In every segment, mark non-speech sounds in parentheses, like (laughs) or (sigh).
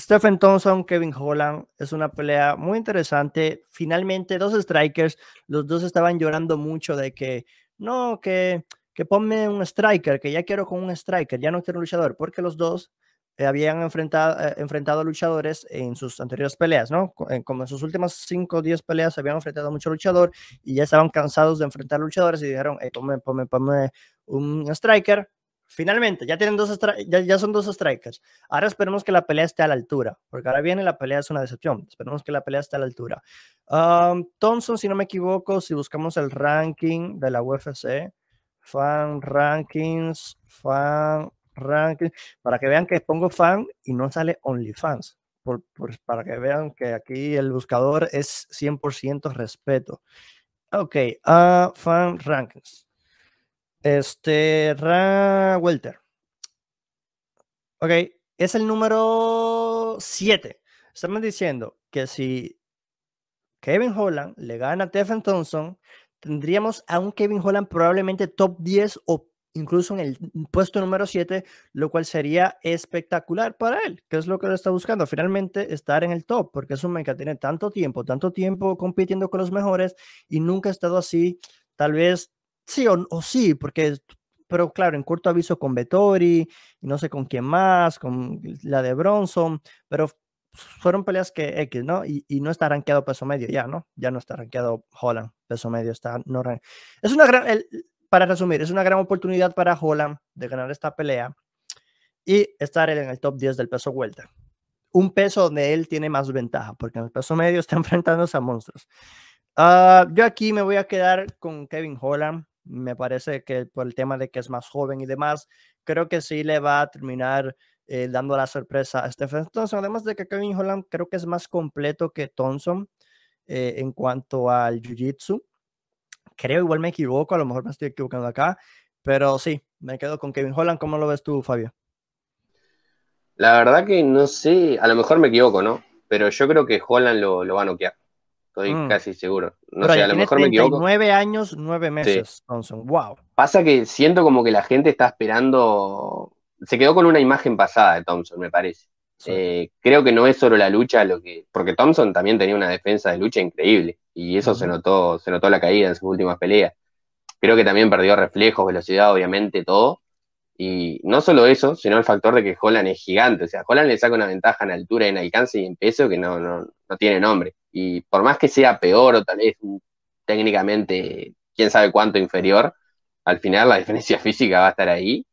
Stephen Thompson, Kevin Holland, es una pelea muy interesante. Finalmente, dos strikers, los dos estaban llorando mucho de que, no, que, que ponme un striker, que ya quiero con un striker, ya no quiero un luchador, porque los dos eh, habían eh, enfrentado, enfrentado luchadores en sus anteriores peleas, ¿no? como en sus últimas 5 o 10 peleas habían enfrentado mucho luchador y ya estaban cansados de enfrentar luchadores y dijeron, eh, ponme, ponme, ponme un striker Finalmente, ya, tienen dos ya, son dos strikers. Ahora esperemos que la pelea esté a la altura, porque ahora viene la pelea es una decepción. Esperemos que la pelea esté a la altura. Um, Thompson, si no me equivoco, si buscamos el ranking de la UFC, fan rankings, fan rankings, para que vean que pongo fan y no sale Only Fans para que vean que aquí el buscador es 100% respeto. Ok, ah, fan rankings. Este, Ra Welter. Ok, es el número 7. Estamos diciendo que si Kevin Holland le gana a Stephen Thompson, tendríamos a un Kevin Holland probablemente top 10 o incluso en el puesto número 7, lo cual sería espectacular para él, que es lo que lo está buscando, finalmente estar en el top, porque es un man que tiene tanto tiempo, tanto tiempo compitiendo con los mejores y nunca ha estado así, tal vez sí o, sí, porque, pero claro, en corto aviso con Vettori, y no sé con quién más, con la de Bronson, pero fueron peleas que X, ¿no? Y, no está rankeado peso medio ya, ¿no? Ya no está rankeado Holland, peso medio, está no Es una gran, para resumir, es una gran oportunidad para Holland de ganar esta pelea y estar en el top 10 del peso vuelta. Un peso donde él tiene más ventaja, porque en el peso medio (laughs) está enfrentándose a monstruos. Ah, yo aquí me voy a quedar con Kevin Holland me parece que por el tema de que es más joven y demás, creo que sí le va a terminar eh, dando la sorpresa a Stephen Thompson. Además de que Kevin Holland creo que es más completo que Thompson eh, en cuanto al Jiu-Jitsu. Creo, igual me equivoco, a lo mejor me estoy equivocando acá, pero sí, me quedo con Kevin Holland. ¿Cómo lo ves tú, Fabio? La verdad que no sé, a lo mejor me equivoco, ¿no? Pero yo creo que Holland lo, lo va a noquear. Estoy mm. casi seguro. No sé, a lo mejor me equivoco. Nueve años, nueve meses, Thompson. Wow. Pasa que siento como que la gente está esperando. Se quedó con una imagen pasada de Thompson, me parece. Eh, creo que no es solo la lucha lo que. Porque Thompson también tenía una defensa de lucha increíble. Y eso se notó, se notó la caída en sus últimas peleas. Creo que también perdió reflejos, velocidad, obviamente, todo. Y no solo eso, sino el factor de que Holland es gigante. O sea, Holland le saca una ventaja en altura, en alcance y en peso que no, no, no tiene nombre. Y por más que sea peor o tal vez técnicamente quién sabe cuánto inferior, al final la (laughs) diferencia física va a estar ahí.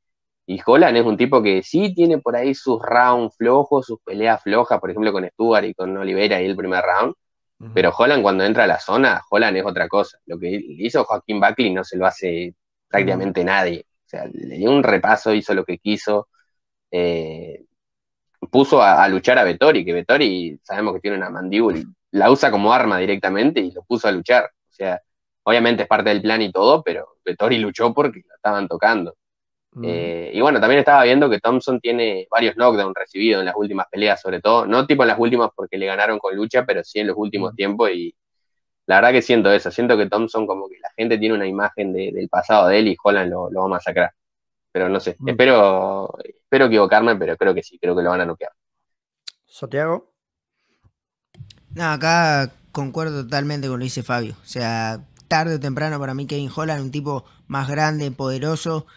Y Holland es un tipo que sí tiene por ahí sus rounds flojos, sus peleas flojas, por ejemplo con Stuart y con Oliveira y el primer round. Pero Holland cuando entra a la zona, Holland es otra cosa. Lo que hizo Joaquín Buckley no se lo hace prácticamente nadie. O sea, le dio un repaso, hizo lo que quiso. Eh, puso a, luchar a Vettori, que Vettori sabemos que tiene una mandíbula, la usa como arma directamente y lo puso a luchar. O sea, obviamente es parte del plan y todo, pero Vettori luchó porque lo estaban tocando. Mm. Eh, y bueno, también estaba viendo que Thompson tiene varios knockdowns recibidos en las últimas peleas, sobre todo, no tipo en las últimas porque le ganaron con lucha, pero sí en los últimos mm. tiempos y la verdad que siento eso, siento que Thompson como que la gente tiene una imagen del pasado de él y Holland lo, lo va a masacrar. Pero no sé, mm. espero, espero equivocarme, pero creo que sí, creo que lo van a noquear. Santiago. No, acá concuerdo totalmente con lo que dice Fabio. O sea, tarde o temprano para mí Kevin Holland, un tipo más grande, poderoso,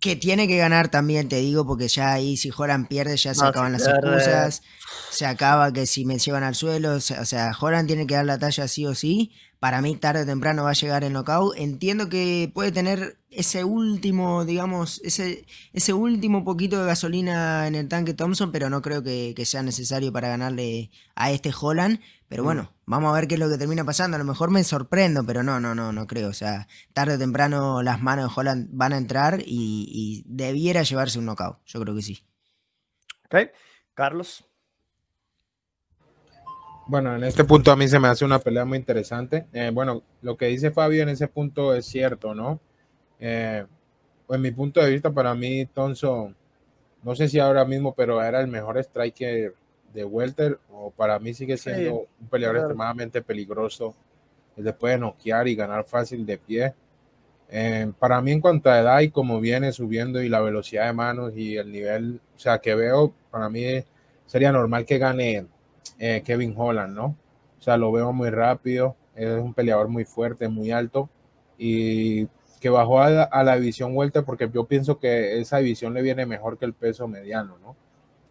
que tiene que ganar también, te digo, porque ya ahí si Holland pierde ya se acaban las excusas, se acaba que si me llevan al suelo, o sea, Holland tiene que dar la talla sí o sí, para mí tarde o temprano va a llegar el knockout. Entiendo que puede tener ese último, digamos, ese, ese último poquito de gasolina en el tanque Thompson, pero no creo que, sea necesario para ganarle a este Holland. Pero mm. bueno, vamos a ver qué es lo que termina pasando. A lo mejor me sorprendo, pero no, no, no, no creo. O sea, tarde o temprano las manos de Holland van a entrar y, y debiera llevarse un knockout. Yo creo que sí. Ok, Carlos. Bueno, en este punto a mí se me hace una pelea muy interesante. Eh, bueno, lo que dice Fabio en ese punto es cierto, ¿no? Eh, en mi punto de vista, para mí, Thompson, no sé si ahora mismo, pero era el mejor striker de Welter, o para mí sigue siendo un peleador extremadamente peligroso. Él puede noquear y ganar fácil de pie. Eh, para mí, en cuanto a edad y cómo viene subiendo y la velocidad de manos y el nivel, o sea, que veo, para mí sería normal que gane eh, Kevin Holland, ¿no? O sea, lo veo muy rápido, es un peleador muy fuerte, muy alto y que bajó a la, división vuelta porque yo pienso que esa división le viene mejor que el peso mediano, ¿no?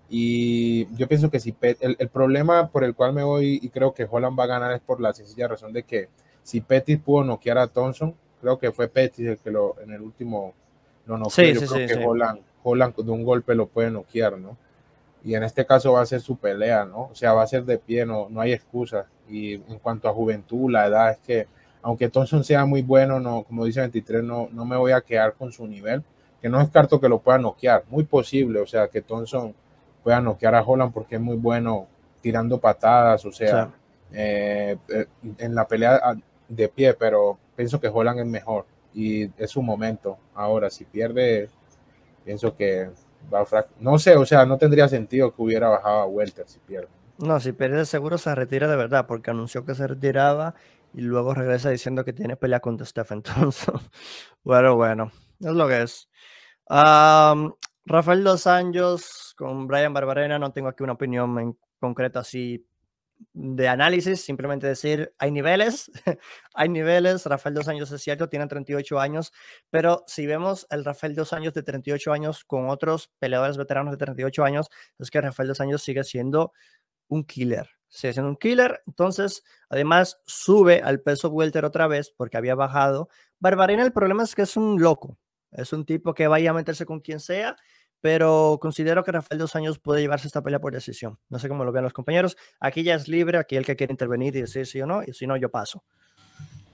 Y yo pienso que si el, problema por el cual me voy y creo que Holland va a ganar es por la sencilla razón de que si Pettis pudo noquear a Thompson, creo que fue Pettis el que lo en el último lo noqueó. que Holland, Holland de un golpe lo puede noquear, ¿no? y en este caso va a ser su pelea, ¿no? O sea, va a ser de pie, no, hay excusa. Y en cuanto a juventud, la edad es que, aunque Thompson sea muy bueno, no, como dice 23, no, no me voy a quedar con su nivel, que no descarto que lo pueda noquear, muy posible, o sea, que Thompson pueda noquear a Holland porque es muy bueno tirando patadas, o sea, eh, eh, en la pelea de pie, pero pienso que Holland es mejor y es su momento. Ahora, si pierde, pienso que no sé, o sea, no tendría sentido que hubiera bajado a Welter si pierde. No, si pierde seguro se retira de verdad, porque anunció que se retiraba y luego regresa diciendo que tiene pelea contra Stephen (laughs) entonces, bueno, bueno, es lo que es. Rafael Dos Anjos con Brian Barbarena, no tengo aquí una opinión en concreta así de análisis, simplemente decir, hay niveles, (laughs) hay niveles, Rafael dos años es cierto, tiene 38 años, pero si vemos el Rafael dos años de 38 años con otros peleadores veteranos de 38 años, es que Rafael dos años sigue siendo un killer, sigue siendo un killer, entonces además sube al peso welter otra vez porque había bajado. Barbarina, el problema es que es un loco, es un tipo que vaya a meterse con quien sea pero considero que Rafael Dos Años puede llevarse esta pelea por decisión. No sé cómo lo vean los compañeros. Aquí ya es libre, aquí el que quiere intervenir y decir sí o no, y si no, yo paso.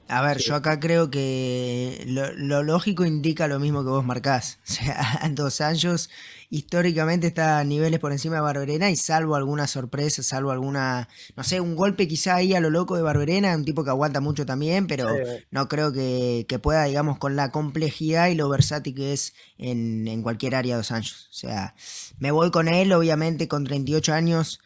A ver, yo acá creo que lo, lo, lógico indica lo mismo que vos marcás. (laughs) O sea, Dos Años históricamente está a niveles por encima de Barberena y salvo alguna sorpresa, salvo alguna, no sé, un golpe quizá ahí a lo loco de Barberena, un tipo que aguanta mucho también, pero no creo que, pueda, digamos, con la complejidad y lo versátil que es en, en cualquier área de Dos años O sea, me voy con él, obviamente, con 38 años.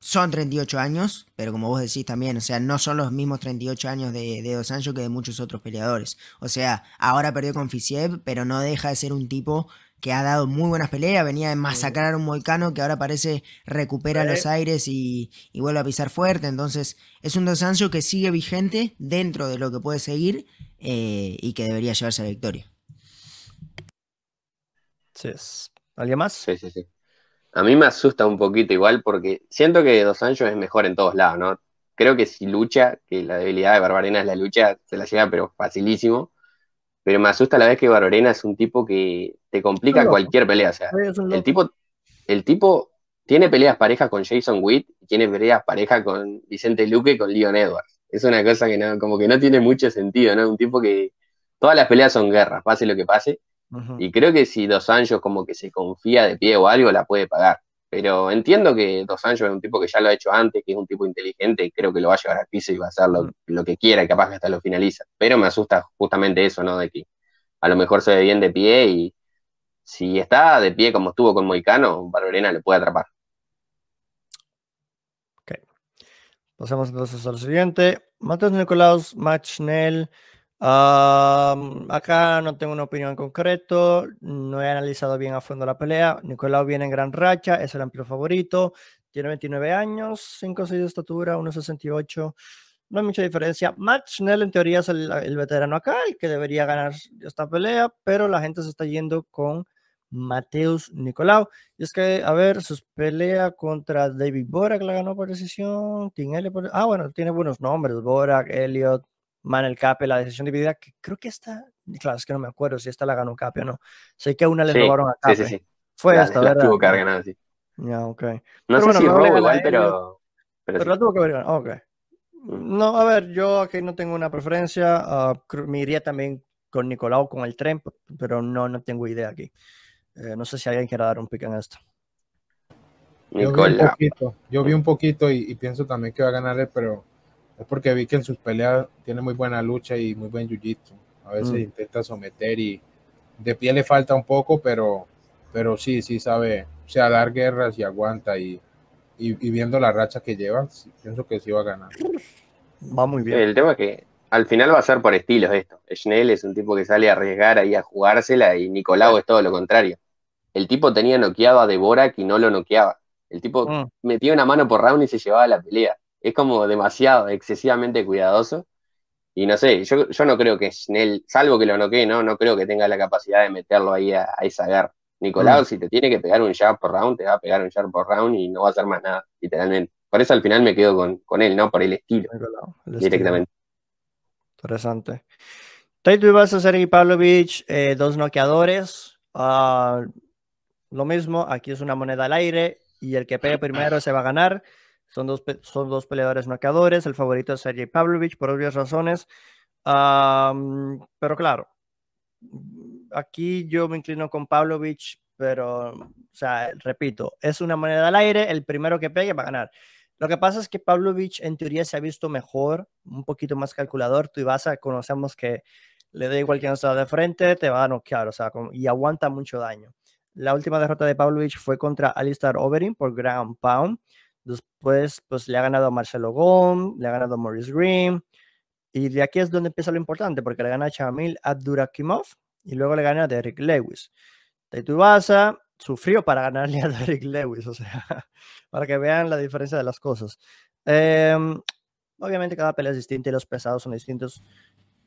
Son 38 años, pero como vos decís también, o sea, no son los mismos 38 años de, de Dos Anjos que de muchos otros peleadores. O sea, ahora perdió con Fisiev, pero no deja de ser un tipo que ha dado muy buenas peleas, venía de masacrar a un Moicano que ahora parece recupera los aires y, vuelve a pisar fuerte. Entonces, es un Dos Anjos que sigue vigente dentro de lo que puede seguir eh, y que debería llevarse la victoria. ¿Alguien más? Sí, sí, sí. A mí me asusta un poquito igual porque siento que Dos Anjos es mejor en todos lados, ¿no? Creo que si lucha, que la debilidad de Barbarena es la lucha, se la lleva pero facilísimo pero me asusta la vez que Barorena es un tipo que te complica cualquier pelea. O sea, el tipo, el tipo tiene peleas parejas con Jason Witt y tiene peleas parejas con Vicente Luque y con Leon Edwards. Es una cosa que no, como que no tiene mucho sentido, ¿no? Un tipo que todas las peleas son guerras, pase lo que pase. Y creo que si Dos Anjos como que se confía de pie o algo, la puede pagar. Pero entiendo que Dos Anjos es un tipo que ya lo ha hecho antes, que es un tipo inteligente y creo que lo va a llevar al piso y va a hacer lo, mm. que quiera, y capaz que hasta lo finaliza. Pero me asusta justamente eso, ¿no? De que a lo mejor se ve bien de pie y si está de pie como estuvo con Moicano, Barberena le puede atrapar. Ok. Pasemos entonces al siguiente. Matos Nicolás Matchnell acá no tengo una opinión en concreto, no he analizado bien a fondo la pelea. Nicolau viene en gran racha, es el amplio favorito, tiene 29 años, 5 6 de estatura, 1,68. No hay mucha diferencia. Matt Schnell en teoría es el, veterano acá, el que debería ganar esta pelea, pero la gente se está yendo con Mateus Nicolau. Y es que, a ver, su pelea contra David Borak la ganó por decisión, ah bueno, tiene buenos nombres, Borak, Elliot, Manel Cape, la decisión dividida, que creo que esta, claro, es que no me acuerdo si esta la ganó Cape o no. Sé que a una le robaron a Cape. Fue esta, la ¿verdad? tuvo que No sé si pero... Pero, que mm. No, a ver, yo aquí no tengo una preferencia. Ah, me iría también con Nicolau con el tren, pero no, no tengo idea aquí. Eh, no sé si alguien quiere dar un pick en esto. Nicolau. Yo vi un poquito, y, y, pienso también que va a ganar pero es porque vi que en sus peleas tiene muy buena lucha y muy buen jiu A veces mm. intenta someter y de pie le falta un poco, pero, pero sí, sí sabe, o sea, dar guerras y aguanta y, viendo la racha que lleva, pienso que sí va a ganar. Va muy bien. El tema es que al final va a ser por estilos esto. Schnell es un tipo que sale a arriesgar ahí a jugársela y Nicolau es todo lo contrario. El tipo tenía noqueado a Devorak y no lo noqueaba. El tipo mm. metía una mano por round y se llevaba la pelea es como demasiado, excesivamente cuidadoso. Y no sé, yo, no creo que Snell, salvo que lo noquee, no, no creo que tenga la capacidad de meterlo ahí a, esa guerra. Nicolau, mm. si te tiene que pegar un jab por round, te va a pegar un jab por round y no va a hacer más nada, literalmente. Por eso al final me quedo con, él, ¿no? Por el estilo. directamente. Interesante. Taito Ibasa, Sergi Pavlovich, eh, dos noqueadores. Ah, lo mismo, aquí es una moneda al aire y el que pegue primero se va a ganar. Son dos, son dos peleadores noqueadores. El favorito es Sergey Pavlovich por obvias razones. pero claro, aquí yo me inclino con Pavlovich, pero, o sea, repito, es una moneda al aire. El primero que pegue va a ganar. Lo que pasa es que Pavlovich en teoría se ha visto mejor, un poquito más calculador. Tú vas a conocemos que le da igual que está de frente, te va a noquear, o sea, y aguanta mucho daño. La última derrota de Pavlovich fue contra Alistair Overeem por ground pound. Después, pues le ha ganado a Marcelo Gom, le ha ganado a Maurice Green. Y de aquí es donde empieza lo importante, porque le gana a Chamil Abdurakimov y luego le gana a Derrick Lewis. Taitubasa sufrió para ganarle a (laughs) Derrick Lewis, o sea, (laughs) para que vean la diferencia de las cosas. Em, obviamente cada pelea es distinta y los pesados son distintos.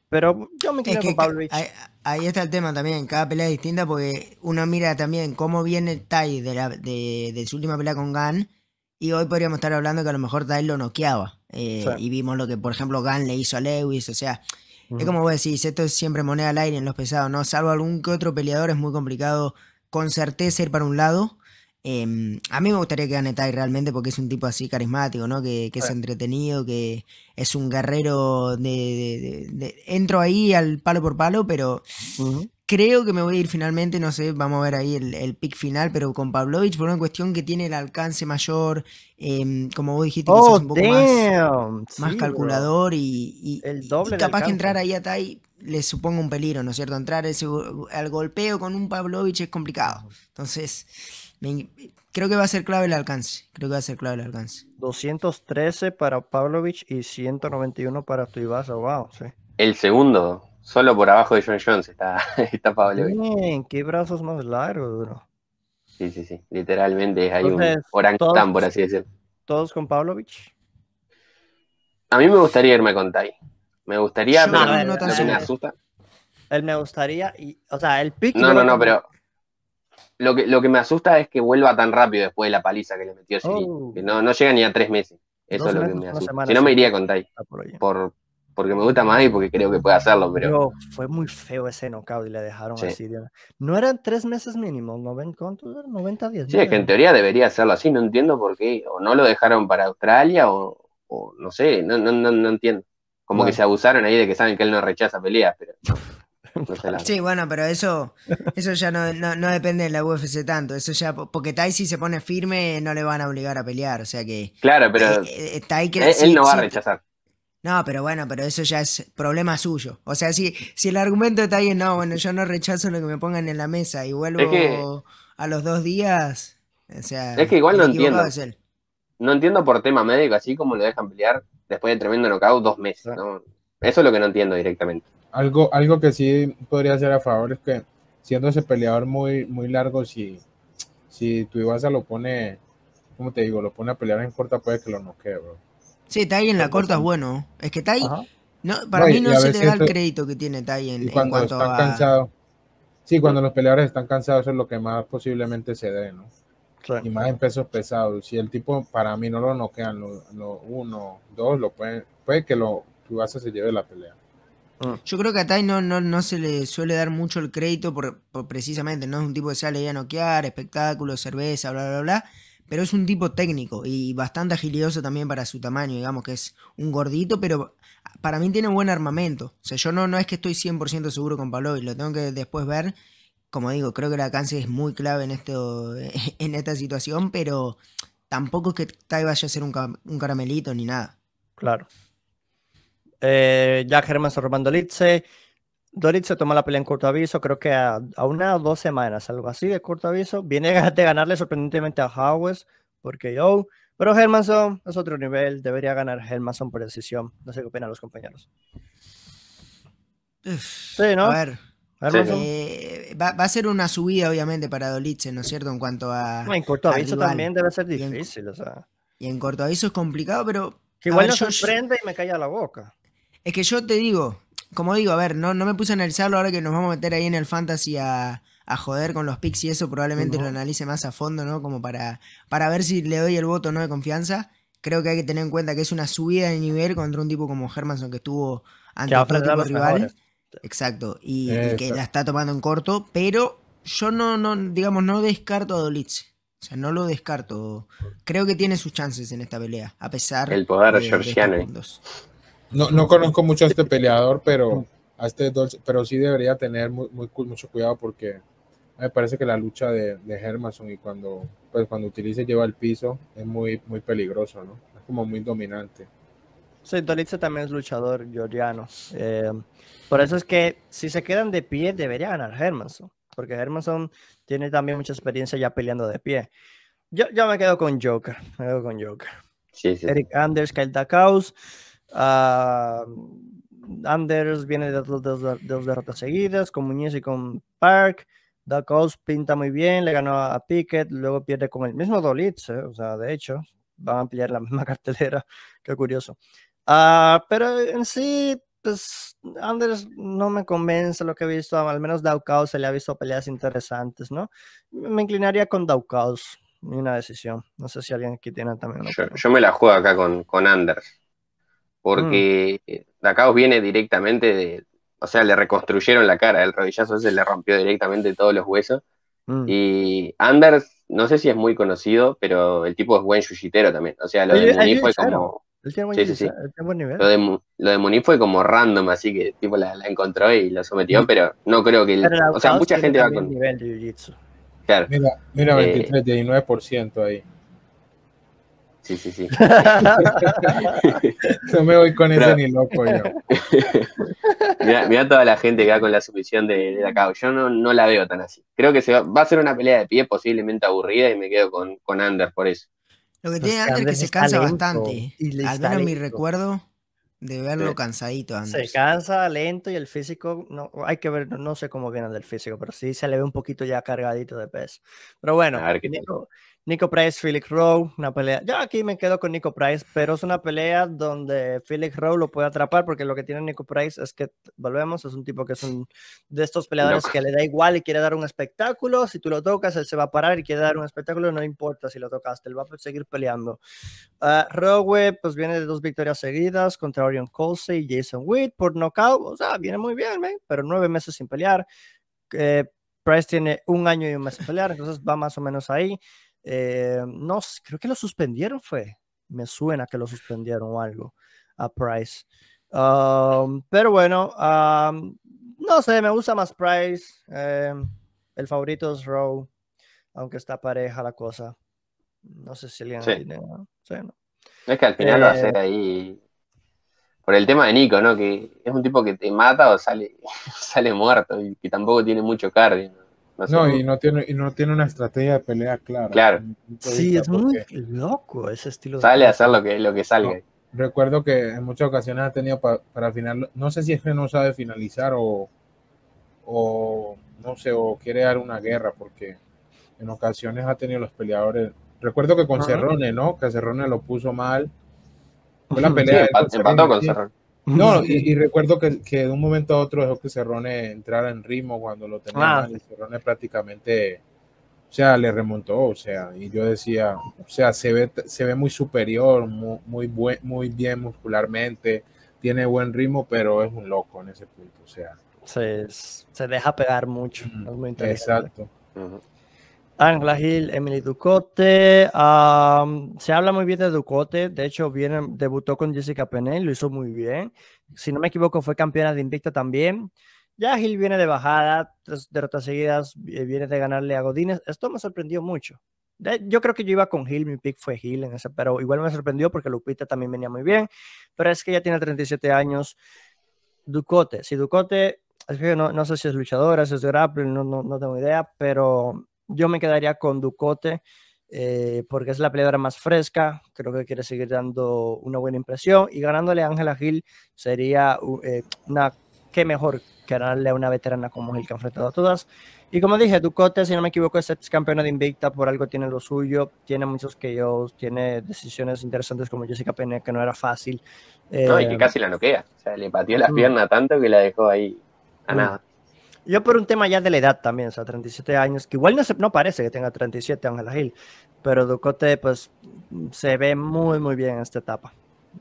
Pero yo me quedo con Pablo Ahí, ahí, está el tema también. Cada pelea es distinta porque uno mira también cómo viene el de, de, su última pelea con Gan y hoy podríamos estar hablando que a lo mejor Tai lo noqueaba. Eh, y vimos lo que, por ejemplo, Gan le hizo a Lewis. O sea, es como vos decís, esto es siempre moneda al aire en los pesados, ¿no? Salvo algún que otro peleador, es muy complicado con certeza ir para un lado. Em, a mí me gustaría que gane Tai realmente porque es un tipo así carismático, ¿no? Que, que es entretenido, que es un guerrero de, Entro ahí al palo por palo, pero Creo que me voy a ir finalmente, no sé, vamos a ver ahí el, pick final, pero con Pavlovich por una cuestión que tiene el alcance mayor, em, como vos dijiste, oh, un poco más, calculador y, capaz que entrar ahí a Tai le suponga un peligro, ¿no es cierto? Entrar al golpeo con un Pavlovich es complicado. Entonces, creo que va a ser clave el alcance, creo que va a ser clave el alcance. 213 para Pavlovich y 191 para Tuivasa, wow, sí. El segundo, Solo por abajo de John Jones está, (laughs) está Pablo Bien, qué brazos más largos, bro. Sí, sí, sí. Literalmente hay ahí un orangután, por así decirlo. ¿Todos con Pavlovich? A mí me gustaría irme con Tai. Me gustaría, no, pero no, no, no me asusta. Él me gustaría, y, o sea, el pick. No, no, no, pero lo que, lo que me asusta es que vuelva tan rápido después de la paliza que le metió Siri. Oh. no, no llega ni a tres meses. Eso es lo que me asusta. Si no, me iría con Tai. por, porque me gusta más y porque creo que puede hacerlo, pero... fue muy feo ese knockout y le dejaron así. No eran tres meses mínimo, 90 días. Sí, es que en teoría debería hacerlo así, no entiendo por qué. O no lo dejaron para Australia o, no sé, no, no, no, entiendo. Como que se abusaron ahí de que saben que él no rechaza peleas, pero... (laughs) sí, bueno, pero eso, eso ya no, depende de la UFC tanto. Eso ya, porque Tai si se pone firme, no le van a obligar a pelear. O sea que. Claro, pero. Eh, eh, él, no va a rechazar. No, pero bueno, pero eso ya es problema suyo. O sea, si, si el argumento está ahí, no, bueno, yo no rechazo lo que me pongan en la mesa y vuelvo a los dos días. O sea, es que igual no entiendo. No entiendo por tema médico, así como lo dejan pelear después de tremendo knockout dos meses. Ah. Eso es lo que no entiendo directamente. Algo, algo que sí podría ser a favor es que, siendo ese peleador muy, muy largo, si, si tu Ibasa lo pone, ¿cómo te digo, lo pone a pelear en corta, puede que lo noquee, bro. Sí, Tai en la corta es bueno. Es que Tai, no, para mí no se le da el crédito que tiene Tai en, cuanto a... sí, cuando los peleadores están cansados es lo que más posiblemente se dé, ¿no? Y más en pesos pesados. Si el tipo para mí no lo noquean, lo, uno, dos, lo pueden, puede que lo tu base se lleve la pelea. Ah. Yo creo que a Tai no, no, se le suele dar mucho el crédito por, precisamente, no es un tipo que sale a noquear, espectáculo, cerveza, bla, bla, bla pero es un tipo técnico y bastante agilioso también para su tamaño, digamos que es un gordito, pero para mí tiene buen armamento. O sea, yo no, no es que estoy 100% seguro con Pablo y lo tengo que después ver. Como digo, creo que el alcance es muy clave en, esto, (laughs) en esta situación, pero tampoco es que Tai vaya a ser un, caramelito ni nada. Claro. Eh, ya Germán Litze. Dorit se toma la pelea en corto aviso, creo que a, una o dos semanas, algo así de corto aviso. Viene (laughs) de ganarle sorprendentemente a Howes, porque yo. Pero Hermanson es otro nivel, debería ganar Hermanson por decisión. No sé qué opinan los compañeros. sí, ¿no? A ver. Eh, va, a ser una subida, obviamente, para Dolice, ¿no es cierto? En cuanto a. en corto aviso también debe ser difícil, Y en corto aviso es complicado, pero. Que igual no sorprende y me calla la boca. Es que yo te digo, como digo, a ver, no, no me puse a analizarlo ahora que nos vamos a meter ahí en el fantasy a, joder con los picks y eso, probablemente lo analice más a fondo, ¿no? Como para, para ver si le doy el voto no de confianza. Creo que hay que tener en cuenta que es una subida de nivel contra un tipo como Hermanson que estuvo ante otro de rivales. Exacto, y, que la está tomando en corto, pero yo no, no digamos, no descarto a Dolitz. O sea, no lo descarto. Creo que tiene sus chances en esta pelea, a pesar el poder de, georgiano. No, conozco mucho a este peleador, pero a este pero sí debería tener mucho cuidado porque me parece que la lucha de, de Hermanson y cuando, pues cuando utiliza lleva el piso es muy, muy peligroso, ¿no? Es como muy dominante. Sí, Dolitza también es luchador georgiano. Eh, por eso es que si se quedan de pie, debería ganar Hermanson, porque Hermanson tiene también mucha experiencia ya peleando de pie. Yo, yo me quedo con Joker, me quedo con Joker. Eric Anders, Kyle Kaus. Ah, Anders viene de dos, dos, derrotas seguidas, con Muñiz y con Park. Dark pinta muy bien, le ganó a Pickett, luego pierde con el mismo Dolitz, eh, o sea, de hecho, van a ampliar la (laughs) misma cartelera, qué curioso. Ah, pero en sí, pues Anders no me convence lo que he visto, al menos Daukaus se le ha visto peleas interesantes, ¿no? Me inclinaría con Daukaus, una decisión. No sé si alguien aquí tiene también. Yo, yo, me la juego acá con, con Anders. Mm. porque mm. viene directamente de, o sea, le reconstruyeron la cara, el rodillazo se le rompió directamente todos los huesos. Mm. Y Anders, no sé si es muy conocido, pero el tipo es buen yushitero también. O sea, lo de Muni fue como. Sí, sí, sí. Lo de, fue como random, así que tipo la, encontró y lo sometió, mm. pero no creo que. o sea, mucha gente va con. Mira, 23, eh, ahí. Sí, sí, sí. (laughs) no me voy con ese ni loco yo. (laughs) mira, toda la gente que va con la sumisión de, de la Yo no, la veo tan así. Creo que se va, a ser una pelea de pie posiblemente aburrida y me quedo con, con Ander por eso. Lo que tiene Ander es que se cansa bastante. Y le menos mi recuerdo de verlo cansadito Anders. Se cansa lento y el físico, no, hay que ver, no, sé cómo viene del físico, pero sí se le ve un poquito ya cargadito de peso. Pero bueno, Nico Price, Felix Rowe, una pelea. Yo aquí me quedo con Nico Price, pero es una pelea donde Felix Rowe lo puede atrapar, porque lo que tiene Nico Price es que, volvemos, es un tipo que es un de estos peleadores que le da igual y quiere dar un espectáculo. Si tú lo tocas, él se va a parar y quiere dar un espectáculo, no importa si lo tocaste, él va a seguir peleando. Ah, Rowe, pues viene de dos victorias seguidas contra Orion Colsey y Jason Witt por nocaut. O sea, viene muy bien, pero nueve meses sin pelear. Eh, Price tiene un año y un mes sin pelear, entonces va más o menos ahí. Eh, no, creo que lo suspendieron, fue. Me suena que lo suspendieron o algo a Price. Um, pero bueno, um, no sé, me gusta más Price. Em, el favorito es Rowe, aunque está pareja la cosa. No sé si alguien ¿no? Es que al final va a hace eh, ahí por el tema de Nico, ¿no? Que es un tipo que te mata o sale, (laughs) sale muerto y que tampoco tiene mucho cardio. No, y, no tiene, y no tiene una estrategia de pelea clara. Claro. Sí, es muy loco ese estilo. Sale a hacer lo que, lo que salga. recuerdo que en muchas ocasiones ha tenido para final, no sé si es que no sabe finalizar o, o no sé, o quiere dar una guerra, porque en ocasiones ha tenido los peleadores. Recuerdo que con Cerrone, ¿no? Que Cerrone lo puso mal. Fue la pelea. empató con Cerrone. No, y, recuerdo que, de un momento a otro dejó que Cerrone entrara en ritmo cuando lo tenía ah. y Cerrone prácticamente, o sea, le remontó, o sea, y yo decía, o sea, se ve, se ve muy superior, muy, muy bien muscularmente, tiene buen ritmo, pero es un loco en ese punto, o sea. Se, deja pegar mucho, Exacto. Angela Hill, Emily Ducote. se habla muy bien de Ducote. De hecho, viene, debutó con Jessica Penney, lo hizo muy bien. Si no me equivoco, fue campeona de Invicta también. Ya Hill viene de bajada, tres derrotas seguidas, eh, viene de ganarle a Godínez. Esto me sorprendió mucho. yo creo que yo iba con Hill, mi pick fue Hill en ese, pero igual me sorprendió porque Lupita también venía muy bien. Pero es que ya tiene 37 años. Ducote, si Ducote, es que no, sé si es luchadora, si es grappling, no tengo idea, pero yo me quedaría con Ducote eh, porque es la peleadora más fresca, creo que quiere seguir dando una buena impresión y ganándole a Ángela Gil sería eh, una que mejor que ganarle a una veterana como Gil que ha enfrentado a todas. Y como dije, Ducote, si no me equivoco, es campeona de Invicta, por algo tiene lo suyo, tiene muchos que tiene decisiones interesantes como Jessica Pene, que no era fácil. no, y eh, que casi la noquea, o sea, le pateó la mm. pierna tanto que la dejó ahí a nada. Yo por un tema ya de la edad también, o sea, 37 años, que igual no, se, no parece que tenga 37 Ángela Gil, pero Ducote pues se ve muy, muy bien en esta etapa.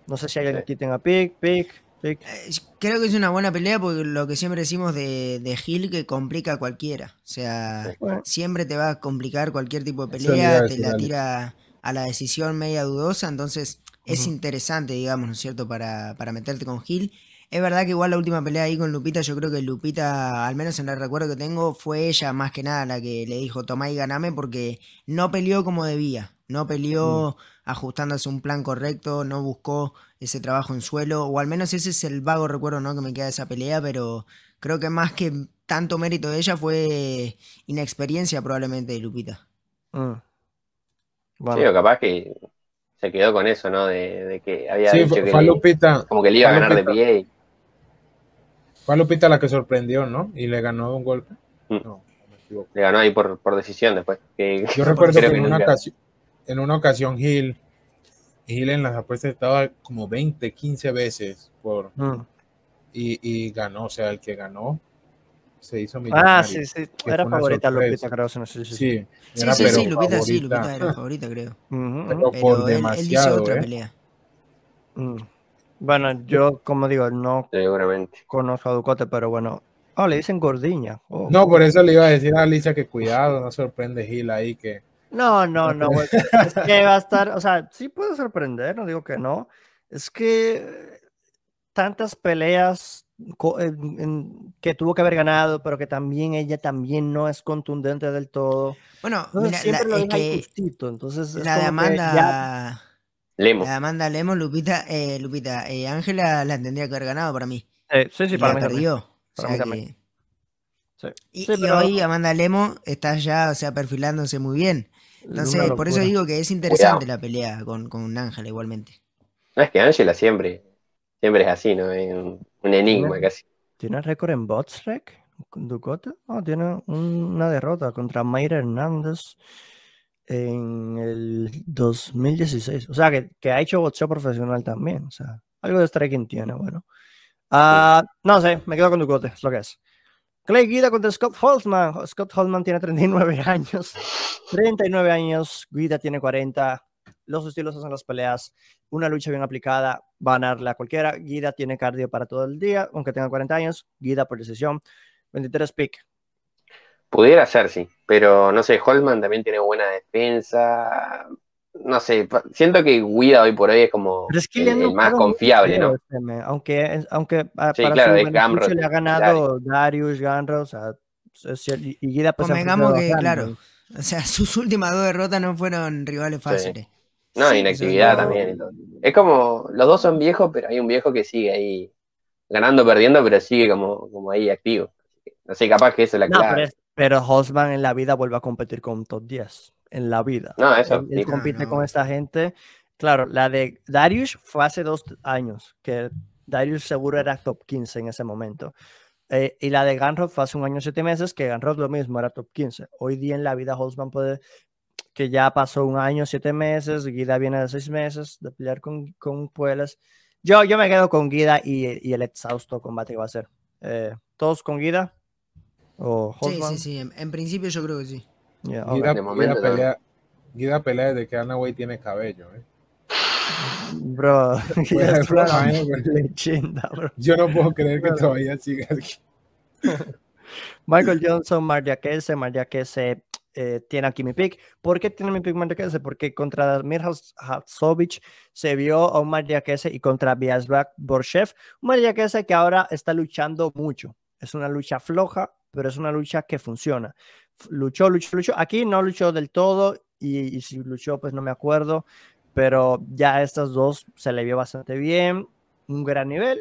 No sé si alguien aquí tenga pick, pick. pick. Eh, creo que es una buena pelea porque lo que siempre decimos de, de Gil que complica a cualquiera. O sea, siempre te va a complicar cualquier tipo de pelea, te la tira a la decisión media dudosa, entonces es interesante, digamos, ¿no es cierto?, para, para meterte con Gil. Es verdad que igual la última pelea ahí con Lupita, yo creo que Lupita, al menos en el recuerdo que tengo, fue ella más que nada la que le dijo tomá y ganame porque no peleó como debía, no peleó mm. ajustándose un plan correcto, no buscó ese trabajo en suelo, o al menos ese es el vago recuerdo ¿no? que me queda de esa pelea, pero creo que más que tanto mérito de ella fue inexperiencia probablemente de Lupita. Mm. Sí, capaz que se quedó con eso, ¿no? De, que había sí, dicho que como que le iba a ganar de pie. Y... Fue Lupita la que sorprendió, ¿no? Y le ganó un golpe. Mm. No, me Le ganó ahí por, por decisión después. Yo recuerdo que, en, una ocasión, en una ocasión Gil, Gil en las apuestas estaba como 20, 15 veces por... Mm. Y, y ganó, o sea, el que ganó se hizo Ah, sí, sí. Era favorita Lupita, creo. No sé, sí, sí, sí. sí, Lupita, sí, Lupita era favorita, creo. Pero, por demasiado, otra ¿eh? pelea. Mm. Bueno, yo, como digo, no conozco a Ducote, pero bueno. Ah, le dicen gordiña. Oh. No, por eso le iba a decir a Alicia que cuidado, no sorprende Gil ahí que. No, no, no. es que va a estar, o sea, sí puede sorprender, no digo que no. Es que tantas peleas que tuvo que haber ganado, pero que también ella también no es contundente del todo. Bueno, entonces, mira, siempre es entonces la demanda. Amanda Lemo, Lupita, eh, Lupita, eh, Ángela la tendría que haber ganado para mí. sí, sí, para la mí perdió. Y, hoy Amanda Lemo está ya, o sea, perfilándose muy bien. Entonces, por eso digo que es interesante la pelea con, con Ángela igualmente. No, es que Ángela siempre, siempre es así, ¿no? Es un, enigma casi. ¿Tiene récord en bots, ¿Ducota? No, tiene una derrota contra Mayra Hernández en el 2016. O sea, que, que ha hecho boxeo profesional también. O sea, algo de striking tiene, bueno. Ah, no sé, me quedo con cote, es lo que es. Clay Guida contra Scott Holtzman Scott Holtzman tiene 39 (laughs) años. 39 años, Guida tiene 40. Los estilos hacen las peleas. Una lucha bien aplicada, va a darle cualquiera. Guida tiene cardio para todo el día, aunque tenga 40 años. Guida por decisión. 23 pick. Pudiera ser, sí. Pero no sé, Holman también tiene buena defensa. No sé, siento que Guida hoy por hoy es como el, más confiable, ¿no? Este, aunque, aunque ah, sí, para claro, su le ha ganado Darius, Ganro, o sea, y Guida pues que, claro, o sea, (laughs) sus últimas dos derrotas no fueron rivales fáciles. No, inactividad también. Es como, los dos son viejos, pero hay un viejo que sigue ahí ganando, perdiendo, pero sigue como, como ahí activo. No sé, capaz que eso es la pero Hosman en la vida vuelve a competir con top 10. En la vida. No, eso. Él, compite con esta gente. Claro, la de Darius fue hace dos años, que Darius seguro era top 15 en ese momento. Eh, y la de Ganrod fue hace un año siete meses, que Ganrod lo mismo, era top 15. Hoy día en la vida Hosman puede, que ya pasó un año, siete meses, Guida viene de seis meses de pelear con, con Puelas. Yo, yo me quedo con Guida y, el exhausto combate que va a ser. Eh, todos con Guida, Sí, sí, sí. En, principio yo creo que sí. Yeah, pelea, desde de que Anaway tiene cabello, Bro, Yo no puedo creer que todavía siga aquí. (laughs) Michael Johnson, Kese Marja eh, tiene aquí mi pick. ¿Por qué tiene mi pick Kese? Porque contra Mirhaus Hatsovic se vio a un Kese y contra Biasbak Borshev, un Kese que ahora está luchando mucho. Es una lucha floja, pero es una lucha que funciona. Luchó, luchó, luchó. Aquí no luchó del todo y, si luchó, pues no me acuerdo, pero ya a estas dos se le vio bastante bien, un gran nivel.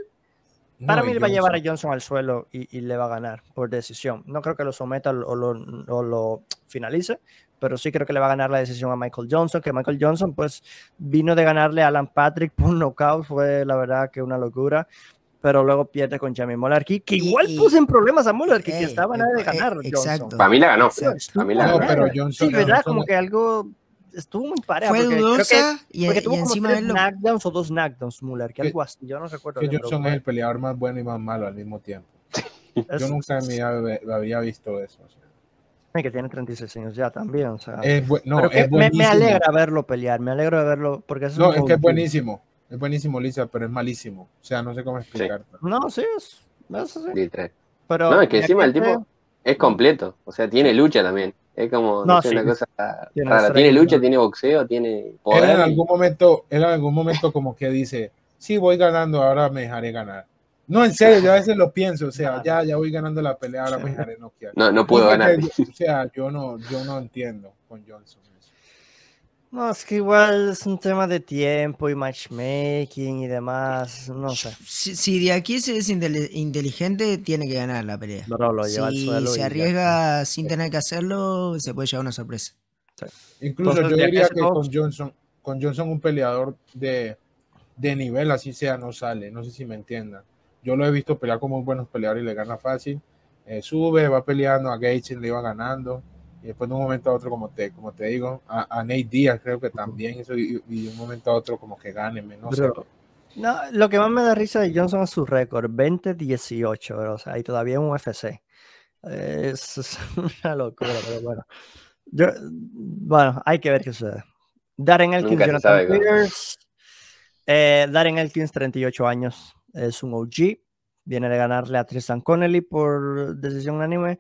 Para mí le va a llevar a Johnson al suelo y, le va a ganar por decisión. No creo que lo someta o lo, finalice, pero sí creo que le va a ganar la decisión a Michael Johnson, que Michael Johnson pues vino de ganarle a Alan Patrick por nocaut, fue la verdad que una locura pero luego pierde con Jamie Molarkey, que igual puso en problemas a Muller, que estaba nada de ganar. Exacto. A Para mí la ganó. ¿eh? Para mí la ganó. pero Johnson, sí, ¿verdad? Como que algo estuvo muy pareja. Fue dudosa y, porque tuvo como tres knockdowns o dos knockdowns, Muller, algo así, yo no recuerdo. Que Johnson es el peleador más bueno y más malo al mismo tiempo. yo nunca me había, había visto eso. O Que tiene 36 años ya también. es no, me, alegra verlo pelear, me alegro verlo porque no, es que es buenísimo. Es buenísimo Lisa, pero es malísimo. O sea, no sé cómo explicarlo. No, sí, es. Pero, no, es que encima el tipo es completo. O sea, tiene lucha también. Es como una cosa tiene, rara. tiene lucha, tiene boxeo, tiene poder. en algún momento, en algún momento como que dice, sí, voy ganando, ahora me dejaré ganar. No, en serio, yo a veces lo pienso, o sea, ya, ya voy ganando la pelea, ahora me dejaré noquear. No, no puedo ganar. o sea, yo no, yo no entiendo con Johnson. No, es que igual es un tema de tiempo y matchmaking y demás, no sé. Si, de aquí se es inteligente, tiene que ganar la pelea. No, lo lleva si se arriesga sin tener que hacerlo, se puede llevar una sorpresa. Incluso yo diría que con Johnson, con Johnson un peleador de, nivel, así sea, no sale. No sé si me entiendan. Yo lo he visto pelear como buenos peleadores y le gana fácil. Eh, sube, va peleando, a Gates le iba ganando y después de un momento a otro, como te, como te digo, a, a Nate Díaz creo que también y, de un momento a otro como que gane menos. No, lo que más me da risa de Johnson es su récord, 20-18, o sea, y todavía un UFC. Eh, es, (laughs) una locura, pero bueno. Yo, bueno, hay que ver qué sucede. Darren Elkins, Jonathan sabe, Peters. Eh, Darren Elkins, 38 años, es un OG. Viene de ganarle a Tristan Connelly por decisión unánime.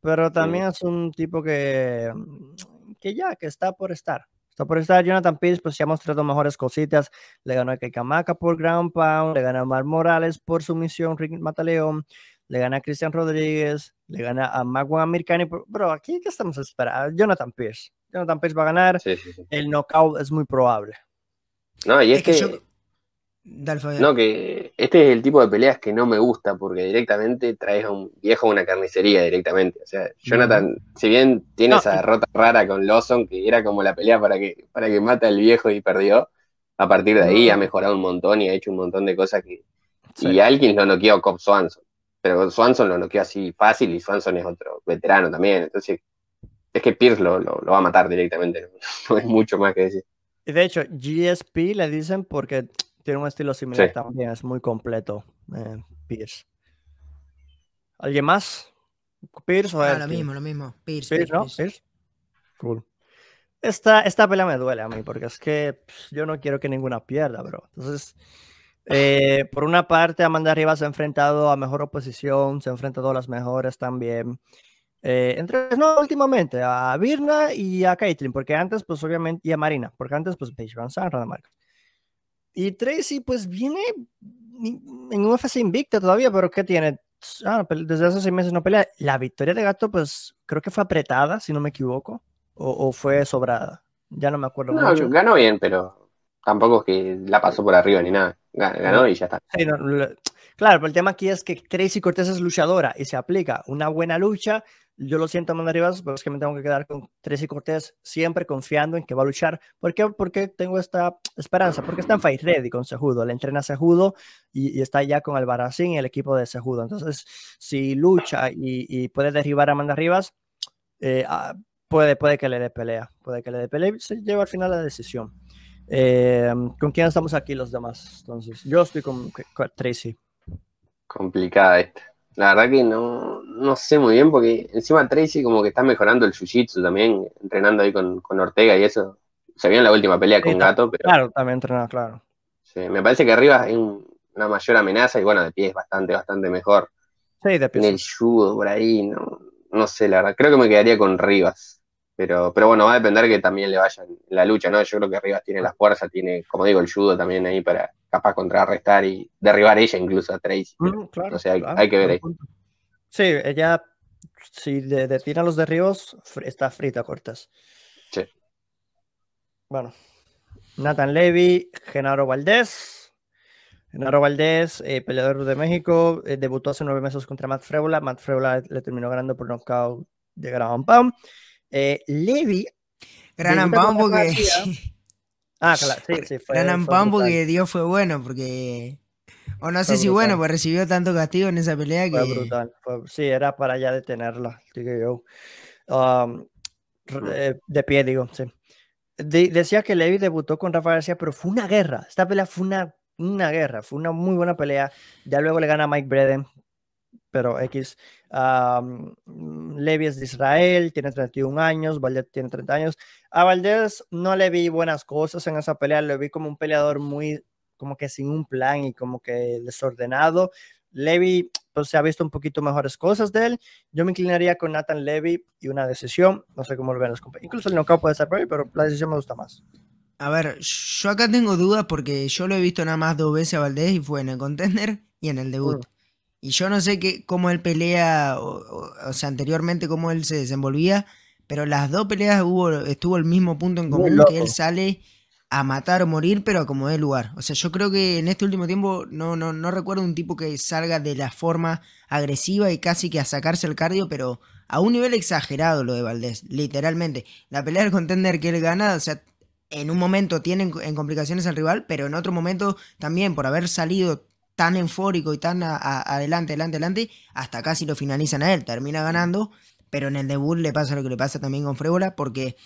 Pero también es un tipo que, mm, que ya, que está por estar. Está por estar Jonathan Pierce, pues ya mostró mostrado mejores cositas. Le ganó a Keikamaka por Ground Pound, le ganó a Mar Morales por sumisión, Rick Mataleón, le gana a Cristian Rodríguez, le gana a Magwan americani Bro, aquí qué estamos esperando. Jonathan Pierce. Jonathan Pierce va a ganar. el knockout es muy probable. No, y es, que, no, que este es el tipo de peleas que no me gusta porque directamente traes a un viejo a una carnicería directamente. O sea, Jonathan, si bien tiene esa derrota rara con Lawson, que era como la pelea para que, para que mata al viejo y perdió, a partir de ahí ha mejorado un montón y ha hecho un montón de cosas que... Y Alkins lo noqueó a Cobb Swanson, pero Swanson lo noqueó así fácil y Swanson es otro veterano también. Entonces, es que Pierce lo, va a matar directamente, no, hay (laughs) es mucho más que decir. De hecho, GSP le dicen porque tiene un estilo similar también, es muy completo, eh, Pierce. ¿Alguien más? ¿Pierce o ah, Lo mismo, lo mismo. Pierce. Pierce, Cool. Esta, esta pelea me duele a mí, porque es que pues, yo no quiero que ninguna pierda, bro. Entonces, eh, por una parte, Amanda Rivas se ha enfrentado a mejor oposición, se ha enfrentado a las mejores también. Eh, entre, no, últimamente, a Virna y a Caitlyn, porque antes, pues obviamente, y a Marina, porque antes, pues Paige Van Sant, Marca. Y Tracy, pues viene en una fase invicta todavía, pero ¿qué tiene? Ah, desde hace seis meses no pelea. La victoria de Gato, pues creo que fue apretada, si no me equivoco, o, fue sobrada. Ya no me acuerdo. No, ganó bien, pero tampoco es que la pasó por arriba ni nada. Ah. Ganó y ya está. claro, pero el tema aquí es que Tracy Cortés es luchadora y se aplica una buena lucha, yo lo siento, Amanda Rivas, pero es que me tengo que quedar con Tracy Cortés, siempre confiando en que va a luchar. ¿Por qué? Porque tengo esta esperanza, porque está en Fight Ready con Sejudo, le entrena Sejudo y, está ya con Albarracín y el equipo de Sejudo. Entonces, si lucha y, puede derribar a Amanda Rivas, eh, ah, puede, puede que le dé pelea, puede que le dé pelea y se lleva al final la decisión. Eh, ¿Con quién estamos aquí los demás? Entonces, yo estoy con, con Tracy. Complicada esta. La verdad que no, no sé muy bien, porque encima Tracy como que está mejorando el jiu-jitsu también, entrenando ahí con, Ortega y eso. Se vio en la última pelea con Gato, pero... Claro, también entrenado, claro. Sí, me parece que Rivas es una mayor amenaza y bueno, de pie es bastante, bastante mejor. Sí, de pie. En el judo, por ahí, no, no sé, la verdad. Creo que me quedaría con Rivas. Pero, pero bueno, va a depender que también le vayan la lucha, ¿no? Yo creo que Rivas tiene la fuerza, tiene, como digo, el judo también ahí para, capaz contrarrestar y derribar ella incluso a Tracy. Mm, hay, que ver ahí. Sí, ella, si le detiene los derribos, está frita cortas. Sí. Bueno, Nathan Levy, Genaro Valdés. Genaro Valdés, eh, peleador de México, eh, debutó hace nueve meses contra Matt Freula. Matt Freula le terminó ganando por knockout de Gran Pound. Eh, Levy. Gran Pound, porque. (laughs) Ah, claro, sí, sí. Fue, Gran que dio fue bueno porque... O no sé si bueno, pues recibió tanto castigo en esa pelea fue Brutal. sí, era para ya detenerla, digo yo. Ah. Eh, de pie, digo, sí. decía que Levi debutó con Rafa García, pero fue una guerra. Esta pelea fue una, una guerra, fue una muy buena pelea. Ya luego le gana Mike Breden, pero X. Levy es de Israel, tiene 31 años, Valdés tiene 30 años. A Valdés no le vi buenas cosas en esa pelea, le vi como un peleador muy, como que sin un plan y como que desordenado. Levy, pues se ha visto un poquito mejores cosas de él. Yo me inclinaría con Nathan Levy y una decisión. No sé cómo lo ven los compañeros. Incluso el knockout puede ser pero la decisión me gusta más. A ver, yo acá tengo dudas porque yo lo he visto nada más dos veces a Valdés y fue en el contender y en el debut. Mm. Y yo no sé qué, cómo él pelea, o, sea, anteriormente cómo él se desenvolvía, pero las dos peleas hubo, estuvo el mismo punto en común, que él sale a matar o morir, pero a como de lugar. O sea, yo creo que en este último tiempo no, no, no recuerdo un tipo que salga de la forma agresiva y casi que a sacarse el cardio, pero a un nivel exagerado lo de Valdés, literalmente. La pelea del contender que él gana, o sea, en un momento tiene en complicaciones al rival, pero en otro momento también por haber salido tan enfórico y tan adelante, adelante, adelante, hasta casi lo finalizan a él, termina ganando, pero en el debut le pasa lo que le pasa también con Frébola, porque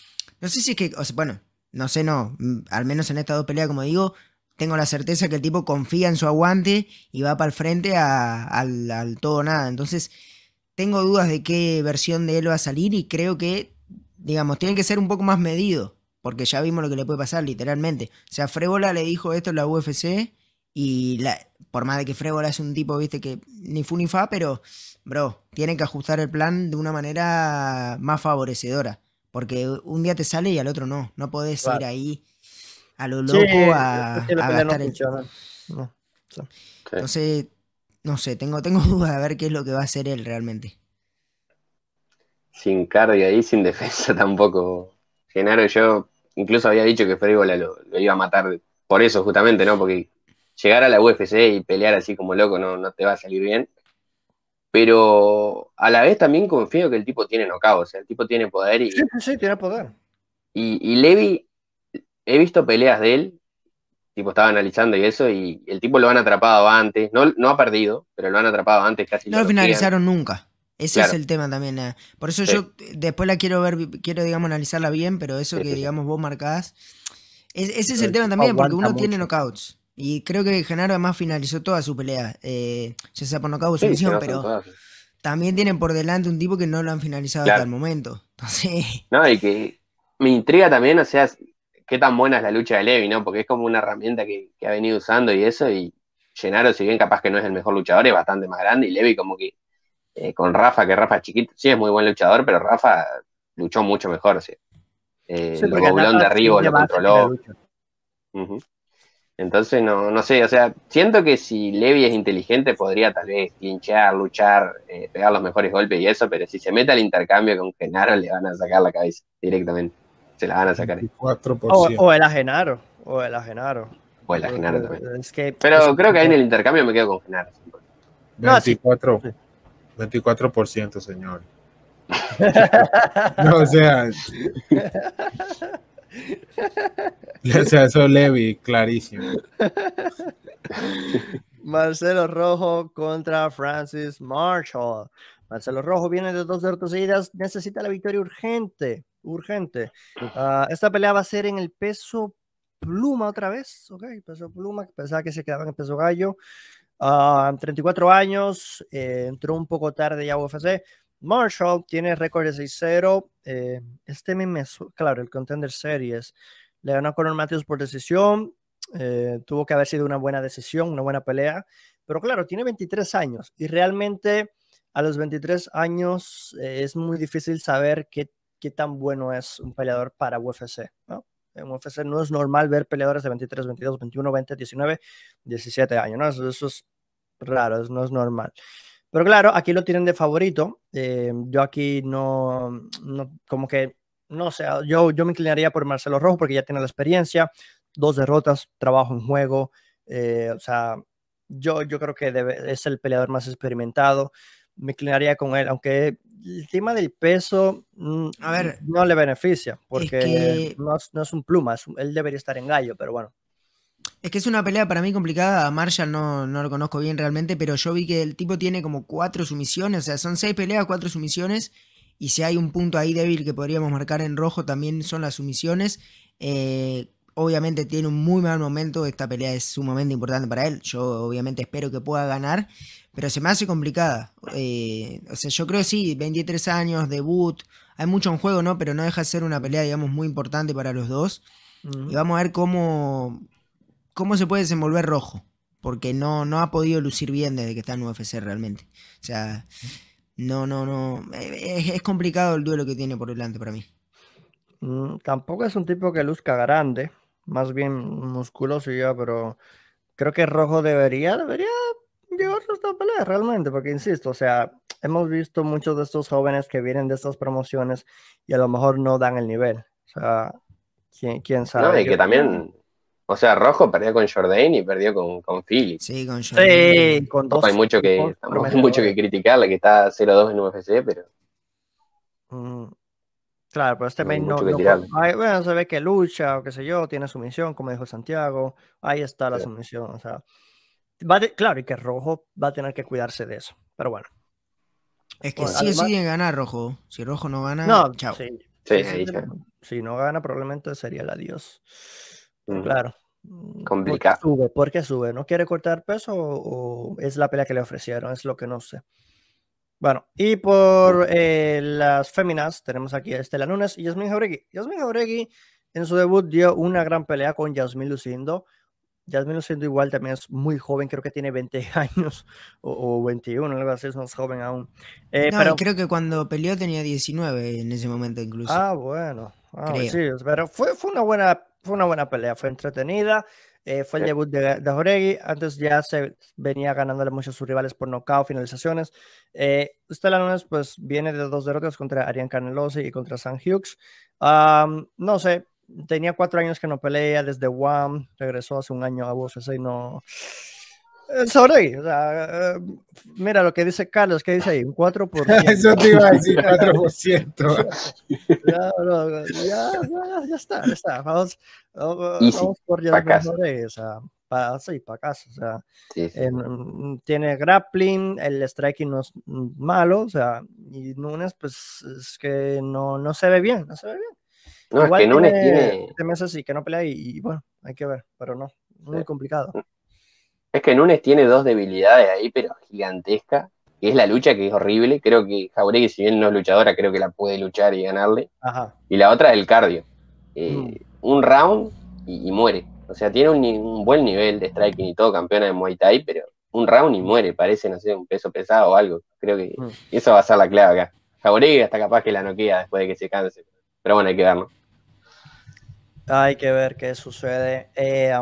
no sé si es que, bueno, no sé, no, mm, al menos en estas dos peleas, como digo, tengo la certeza que el tipo confía en su aguante y va para el frente a, al, todo nada, entonces tengo dudas de qué versión de él va a salir y creo que, digamos, tiene que ser un poco más medido, porque ya vimos lo que le puede pasar, literalmente. O sea, Frébola le dijo esto en la UFC y la, por más de que Frébola es un tipo, viste, que ni fu ni fa, pero, bro, tiene que ajustar el plan de una manera más favorecedora. Porque un día te sale y al otro no. No podés ir ahí a lo loco a, gastar no el... No. Entonces, no sé, tengo, tengo (laughs) dudas de ver qué es lo que va a hacer él realmente. Sin cardio ahí, sin defensa (laughs) tampoco. Genaro, yo incluso había dicho que Fregola lo iba a matar por eso, justamente, ¿no? Porque llegar a la UFC y pelear así como loco no, no te va a salir bien. Pero a la vez también confío que el tipo tiene knockout, el tipo tiene poder y. Sí, tiene poder. Y, Levi, he visto peleas de él, tipo estaba analizando y eso, y el tipo lo han atrapado antes, no, no ha perdido, pero lo han atrapado antes casi. No lo, finalizaron nunca. Ese es el tema también. Eh. Por eso yo después la quiero ver, quiero, digamos, analizarla bien, pero eso que, digamos, vos marcás. ese es el tema también, porque uno tiene knockouts. Y creo que Genaro además finalizó toda su pelea, eh, ya sea por no cabo su misión pero también tienen por delante un tipo que no lo han finalizado hasta el momento. (laughs) No, y que me intriga también, o sea, qué tan buena es la lucha de Levi, ¿no? Porque es como una herramienta que, ha venido usando y eso, y Gennaro, si bien capaz que no es el mejor luchador, es bastante más grande, y Levi como que eh, con Rafa, que Rafa es chiquito, sí es muy buen luchador, pero Rafa luchó mucho mejor, sí. Eh, de arriba, lo controló. Entonces, no, no sé, o sea, siento que si Levi es inteligente podría tal vez clinchear, luchar, eh, pegar los mejores golpes y eso, pero si se mete al intercambio con Genaro le van a sacar la cabeza directamente. Se la van a sacar. O, o, el Agenaro, o el Agenaro. O el Agenaro también. pero creo que ahí en el intercambio me quedo con Genaro. 24, 24% señor. (laughs) (laughs) no, o sea... (laughs) Se es Levi, clarísimo. (laughs) Marcelo Rojo contra Francis Marshall. Marcelo Rojo viene de dos derrotas seguidas, necesita la victoria urgente, urgente. Ah, esta pelea va a ser en el peso pluma otra vez, ok, peso pluma, pensaba que se quedaba en el peso gallo. 34 ah, años, eh, entró un poco tarde ya UFC, Marshall tiene récord de 6-0. Eh, este mismo, claro, el Contender Series. Le ganó a Conor Matthews por decisión. Eh, tuvo que haber sido una buena decisión, una buena pelea. Pero claro, tiene 23 años y realmente a los 23 años eh, es muy difícil saber qué, qué, tan bueno es un peleador para UFC. ¿no? En UFC no es normal ver peleadores de 23, 22, 21, 20, 19, 17 años. ¿no? Eso, eso es raro, no es normal. Pero claro, aquí lo tienen de favorito. Eh, yo aquí no, como que, no sé, yo, yo me inclinaría por Marcelo Rojo porque ya tiene la experiencia, dos derrotas, trabajo en juego. Eh, o sea, yo, yo creo que es el peleador más experimentado. Me inclinaría con él, aunque el tema del peso mm, no le beneficia, porque no, es, un pluma, él debería estar en gallo, pero bueno. Es que es una pelea para mí complicada. A Marshall no, lo conozco bien realmente, pero yo vi que el tipo tiene como cuatro sumisiones. O sea, son seis peleas, cuatro sumisiones. Y si hay un punto ahí débil que podríamos marcar en rojo, también son las sumisiones. Eh, obviamente tiene un muy mal momento. Esta pelea es sumamente importante para él. Yo obviamente espero que pueda ganar, pero se me hace complicada. Eh, o sea, yo creo que sí, 23 años, debut. Hay mucho en juego, ¿no? Pero no deja de ser una pelea, digamos, muy importante para los dos. Y vamos a ver cómo, cómo se puede desenvolver Rojo, porque no, no ha podido lucir bien desde que está en UFC realmente. O sea, no, no, no. Eh, es, complicado el duelo que tiene por delante para mí. Mm, tampoco es un tipo que luzca grande, más bien musculoso ya, pero creo que Rojo debería, debería a esta pelea realmente, porque insisto, o sea, hemos visto muchos de estos jóvenes que vienen de estas promociones y a lo mejor no dan el nivel. O sea, quién, quién sabe. No, y que también o sea, Rojo perdió con Jordain y perdió con, con Sí, con Jordan. hay mucho que, hay mucho que criticarle, que está 0-2 en UFC, pero. Mm. claro, pero este main no. bueno, se ve que lucha o qué sé yo, tiene sumisión, como dijo Santiago. Ahí está la sumisión. O sea, claro, y que Rojo va a tener que cuidarse de eso. Pero bueno. Es que si sí además, ganar Rojo. Si Rojo no gana, no, chao. Si no gana, probablemente sería el adiós. Claro. Complicado. sube? ¿No quiere cortar peso o, es la pelea que le ofrecieron? Es lo que no sé. Bueno, y por eh, las féminas tenemos aquí a Estela Nunes y Yasmin Jauregui. Yasmin Jauregui en su debut dio una gran pelea con Yasmin Lucindo. Yasmin Lucindo igual también es muy joven, creo que tiene 20 (laughs) años o, 21, algo así, es más joven aún. Eh, pero... creo que cuando peleó tenía 19 en ese momento incluso. Ah, bueno. Ah, sí, pero fue, fue una buena fue una buena pelea, fue entretenida. Eh, fue el debut de, de Antes ya se venía ganándole mucho a sus rivales por nocaut, finalizaciones. Eh, lunes pues viene de dos derrotas contra Ariane Canelosi y contra San Hughes. no sé, tenía cuatro años que no pelea desde WAM, regresó hace un año a UFC y no. Sobre, o sea, mira lo que dice Carlos, que dice ahí, un 4%. Eso te iba a decir, 4%. ya, no, ya, ya, está, ya está. Vamos, vamos por ya eh, o sea, para, sí, para casa. O sea, tiene grappling, el striking no es malo, o sea, y Nunes, pues es que no, no se ve bien, no se ve bien. No, Igual es que Nunes tiene, tiene... meses y que no pelea y, y, bueno, hay que ver, pero no, muy complicado. Es que Nunes tiene dos debilidades ahí, pero gigantesca, que es la lucha, que es horrible. Creo que Jauregui, si bien no es luchadora, creo que la puede luchar y ganarle. Ajá. Y la otra es el cardio. Eh, mm. Un round y, muere. O sea, tiene un, buen nivel de striking y todo, campeona de Muay Thai, pero un round y muere, parece, no sé, un peso pesado o algo. Creo que mm. eso va a ser la clave acá. Jauregui está capaz que la noquea después de que se canse. Pero bueno, hay que verlo. Hay que ver qué sucede. Eh,